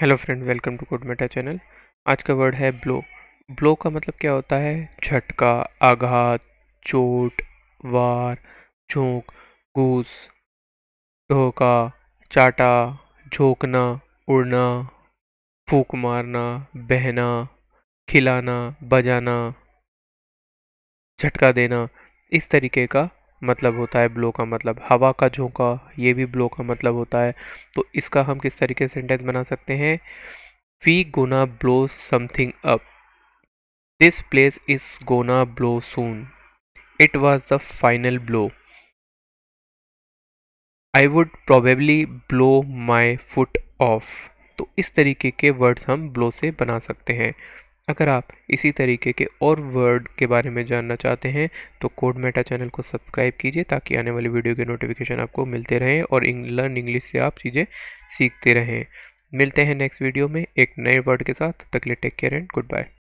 hello friend welcome to good meta channel आज का word है ब्लो ब्लो का मतलब क्या होता है झटका आघात चोट वार झोंक घूस धोखा चाटा झोंकना उड़ना फूक मारना बहना खिलाना बजाना झटका देना इस तरीके का मतलब होता है ब्लो का मतलब हवा का झोंका ये भी ब्लो का मतलब होता है तो इसका हम किस तरीके से सेंटेंस बना सकते हैं we gonna blow something up this place is gonna blow soon it was the final blow I would probably blow my foot off तो इस तरीके के वर्ड्स हम ब्लो से बना सकते हैं अगर आप इसी तरीके के और वर्ड के बारे में जानना चाहते हैं तो कोड मेटा चैनल को सब्सक्राइब कीजिए ताकि आने वाली वीडियो के नोटिफिकेशन आपको मिलते रहें और लर्न इंग्लिश से आप चीज़ें सीखते रहें मिलते हैं नेक्स्ट वीडियो में एक नए वर्ड के साथ तकली take care and good bye